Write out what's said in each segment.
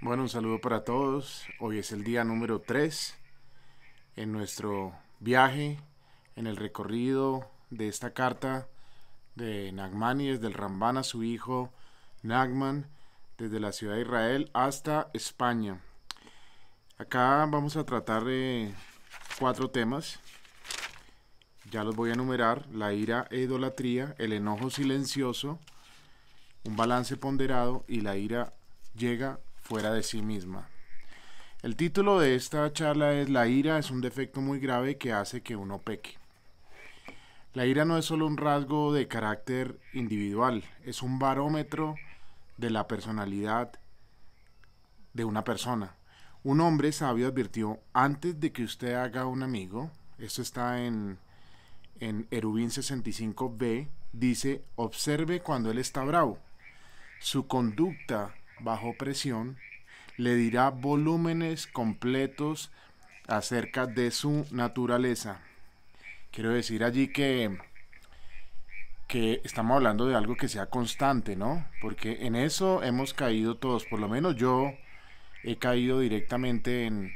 Bueno, un saludo para todos. Hoy es el día número 3 en nuestro viaje, en el recorrido de esta carta de Nagmani, desde el Ramban a su hijo Nagman, desde la ciudad de Israel hasta España. Acá vamos a tratar de eh, cuatro temas. Ya los voy a enumerar. La ira e idolatría, el enojo silencioso, un balance ponderado y la ira llega fuera de sí misma. El título de esta charla es La ira es un defecto muy grave que hace que uno peque. La ira no es solo un rasgo de carácter individual, es un barómetro de la personalidad de una persona. Un hombre sabio advirtió, antes de que usted haga un amigo, esto está en, en Erubín 65b, dice, observe cuando él está bravo. Su conducta bajo presión, le dirá volúmenes completos acerca de su naturaleza. Quiero decir allí que, que estamos hablando de algo que sea constante, ¿no? Porque en eso hemos caído todos, por lo menos yo he caído directamente en,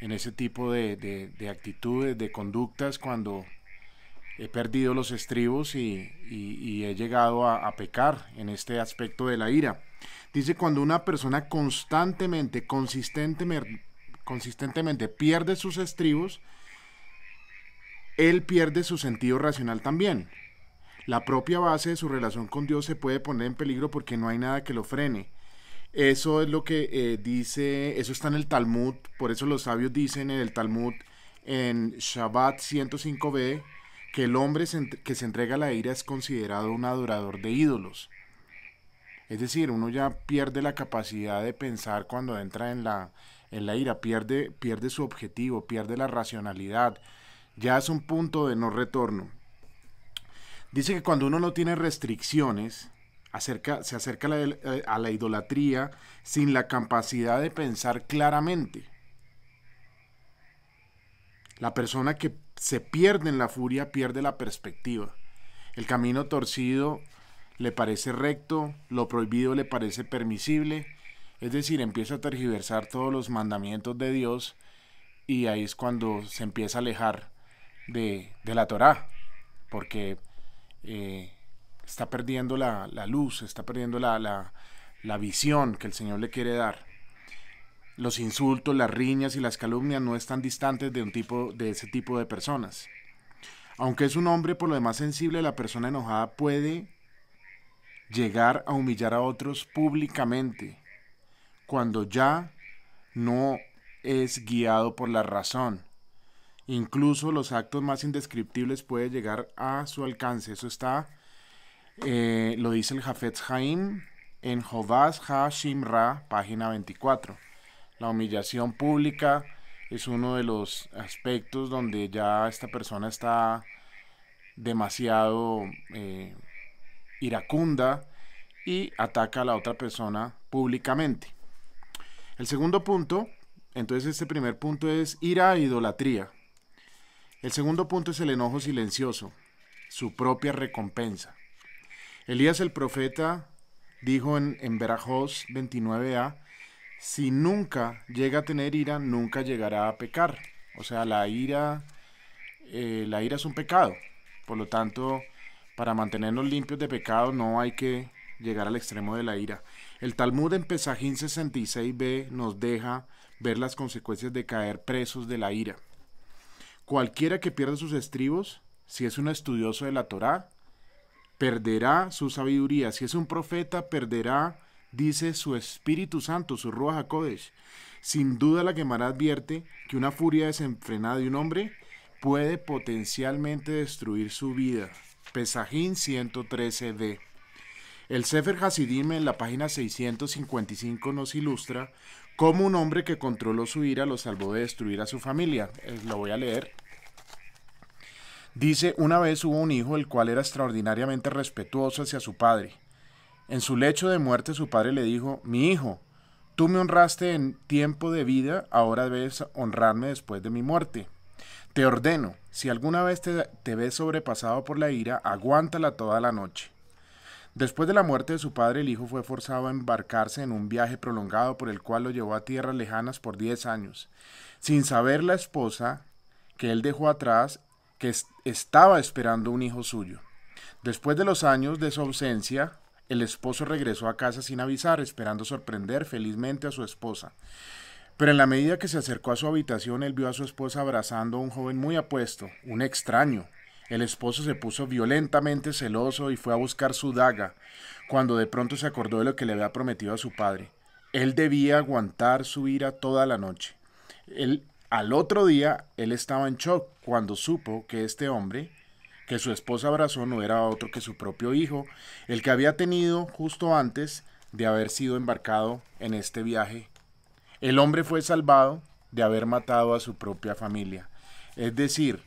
ese tipo de, actitudes, de conductas, cuando he perdido los estribos y, he llegado a pecar en este aspecto de la ira. Dice, cuando una persona constantemente, consistentemente, pierde sus estribos, él pierde su sentido racional también. La propia base de su relación con Dios se puede poner en peligro porque no hay nada que lo frene. Eso es lo que eh, dice, eso está en el Talmud, por eso los sabios dicen en el Talmud en Shabbat 105b que el hombre que se entrega a la ira es considerado un adorador de ídolos. Es decir, uno ya pierde la capacidad de pensar cuando entra en la, en la ira, pierde, pierde su objetivo, pierde la racionalidad, ya es un punto de no retorno. Dice que cuando uno no tiene restricciones, se acerca eh, a la idolatría sin la capacidad de pensar claramente. La persona que se pierde en la furia pierde la perspectiva. El camino torcido le parece recto, lo prohibido le parece permisible, es decir, empieza a tergiversar todos los mandamientos de Dios y ahí es cuando se empieza a alejar de, la Torá, porque eh, está perdiendo la, luz, está perdiendo la, visión que el Señor le quiere dar. Los insultos, las riñas y las calumnias no están distantes de, un tipo, de ese tipo de personas. Aunque es un hombre por lo demás sensible, la persona enojada puede llegar a humillar a otros públicamente, cuando ya no es guiado por la razón. Incluso los actos más indescriptibles puede llegar a su alcance. Eso está, eh, lo dice el jafet Haim en Jobaz Ha página 24. La humillación pública es uno de los aspectos donde ya esta persona está demasiado eh, iracunda y ataca a la otra persona públicamente. El segundo punto, entonces este primer punto es ira e idolatría. El segundo punto es el enojo silencioso, su propia recompensa. Elías el profeta dijo en, en Verajos 29a, si nunca llega a tener ira, nunca llegará a pecar. O sea, la ira, eh, la ira es un pecado. Por lo tanto, para mantenernos limpios de pecado no hay que llegar al extremo de la ira. El Talmud en Pesajín 66b nos deja ver las consecuencias de caer presos de la ira. Cualquiera que pierda sus estribos, si es un estudioso de la Torá, perderá su sabiduría. Si es un profeta, perderá, dice su Espíritu Santo, su Ruach HaKodesh. Sin duda la Gemara advierte que una furia desenfrenada de un hombre puede potencialmente destruir su vida. Pesajín 113b. El Sefer Hasidim en la página 655 nos ilustra cómo un hombre que controló su ira lo salvó de destruir a su familia. Eh, lo voy a leer. Dice, una vez hubo un hijo el cual era extraordinariamente respetuoso hacia su padre. En su lecho de muerte su padre le dijo, mi hijo, tú me honraste en tiempo de vida, ahora debes honrarme después de mi muerte. Te ordeno, si alguna vez te, ves sobrepasado por la ira, aguántala toda la noche. Después de la muerte de su padre, el hijo fue forzado a embarcarse en un viaje prolongado por el cual lo llevó a tierras lejanas por 10 años, sin saber la esposa que él dejó atrás que estaba esperando un hijo suyo. Después de los años de su ausencia, el esposo regresó a casa sin avisar, esperando sorprender felizmente a su esposa. Pero en la medida que se acercó a su habitación, él vio a su esposa abrazando a un joven muy apuesto, un extraño. El esposo se puso violentamente celoso y fue a buscar su daga, cuando de pronto se acordó de lo que le había prometido a su padre. Él debía aguantar su ira toda la noche. Él, al otro día, él estaba en shock cuando supo que este hombre, que su esposa abrazó, no era otro que su propio hijo, el que había tenido justo antes de haber sido embarcado en este viaje el hombre fue salvado de haber matado a su propia familia. Es decir,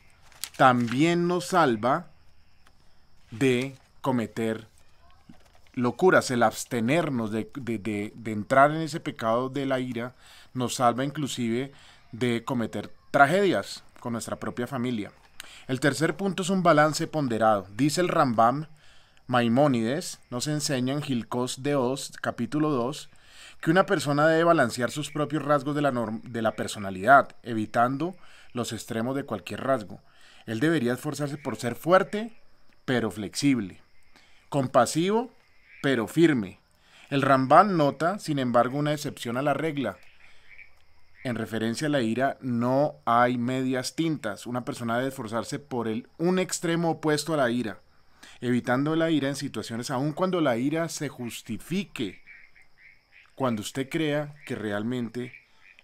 también nos salva de cometer locuras, el abstenernos de, entrar en ese pecado de la ira, nos salva inclusive de cometer tragedias con nuestra propia familia. El tercer punto es un balance ponderado. Dice el Rambam, Maimónides nos enseña en Gilcos de Oz, capítulo 2, que una persona debe balancear sus propios rasgos de la, de la personalidad, evitando los extremos de cualquier rasgo. Él debería esforzarse por ser fuerte, pero flexible, compasivo, pero firme. El Ramban nota, sin embargo, una excepción a la regla. En referencia a la ira, no hay medias tintas. Una persona debe esforzarse por el, un extremo opuesto a la ira, evitando la ira en situaciones aun cuando la ira se justifique cuando usted crea que realmente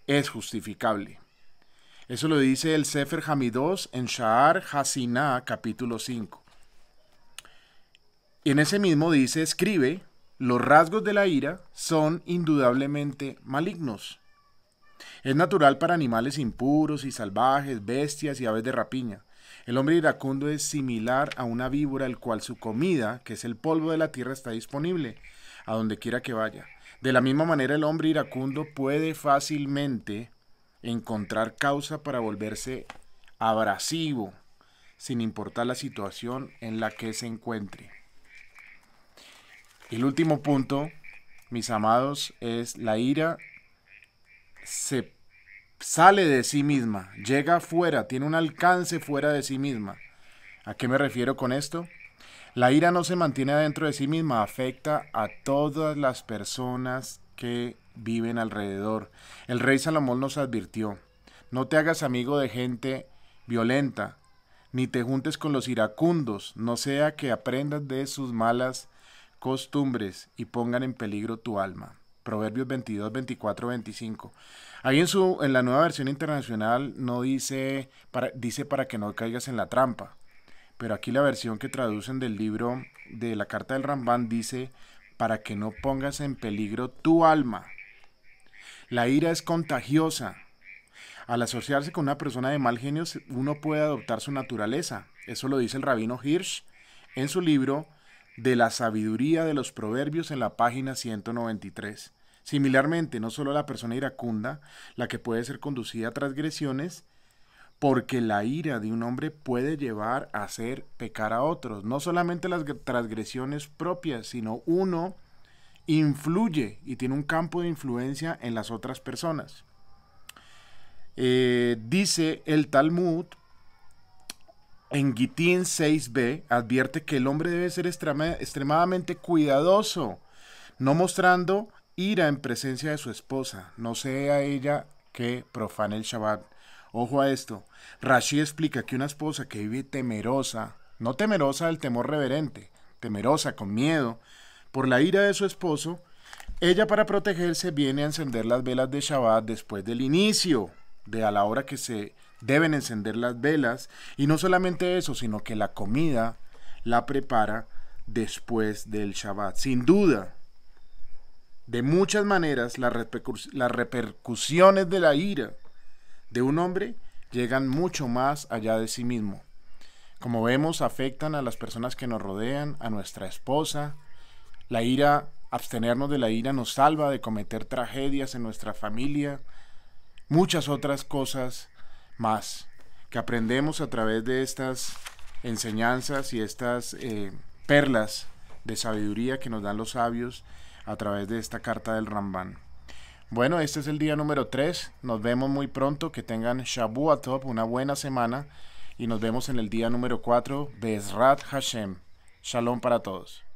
es justificable. Eso lo dice el Sefer Hamidós en Sha'ar Hasiná, capítulo 5. En ese mismo dice, escribe, los rasgos de la ira son indudablemente malignos. Es natural para animales impuros y salvajes, bestias y aves de rapiña. El hombre iracundo es similar a una víbora el cual su comida, que es el polvo de la tierra, está disponible a donde quiera que vaya. De la misma manera, el hombre iracundo puede fácilmente encontrar causa para volverse abrasivo, sin importar la situación en la que se encuentre. El último punto, mis amados, es la ira se sale de sí misma, llega afuera, tiene un alcance fuera de sí misma. ¿A qué me refiero con esto? La ira no se mantiene dentro de sí misma, afecta a todas las personas que viven alrededor. El rey Salomón nos advirtió, no te hagas amigo de gente violenta, ni te juntes con los iracundos, no sea que aprendas de sus malas costumbres y pongan en peligro tu alma. Proverbios 22, 24, 25. Ahí en, su, en la nueva versión internacional no dice para, dice para que no caigas en la trampa pero aquí la versión que traducen del libro de la carta del Rambán dice, para que no pongas en peligro tu alma. La ira es contagiosa. Al asociarse con una persona de mal genio, uno puede adoptar su naturaleza. Eso lo dice el rabino Hirsch en su libro De la sabiduría de los proverbios en la página 193. Similarmente, no solo la persona iracunda, la que puede ser conducida a transgresiones, porque la ira de un hombre puede llevar a hacer pecar a otros. No solamente las transgresiones propias, sino uno influye y tiene un campo de influencia en las otras personas. Eh, dice el Talmud en Gitín 6b, advierte que el hombre debe ser extremadamente cuidadoso, no mostrando ira en presencia de su esposa, no sea ella que profane el Shabbat Ojo a esto. Rashi explica que una esposa que vive temerosa, no temerosa del temor reverente, temerosa, con miedo, por la ira de su esposo, ella para protegerse viene a encender las velas de Shabbat después del inicio, de a la hora que se deben encender las velas, y no solamente eso, sino que la comida la prepara después del Shabbat. Sin duda, de muchas maneras, las repercusiones de la ira de un hombre llegan mucho más allá de sí mismo. Como vemos, afectan a las personas que nos rodean, a nuestra esposa. La ira, abstenernos de la ira nos salva de cometer tragedias en nuestra familia, muchas otras cosas más que aprendemos a través de estas enseñanzas y estas eh, perlas de sabiduría que nos dan los sabios a través de esta carta del Rambán. Bueno, este es el día número 3. Nos vemos muy pronto. Que tengan Shabua Top, una buena semana. Y nos vemos en el día número 4, Bezrat Hashem. Shalom para todos.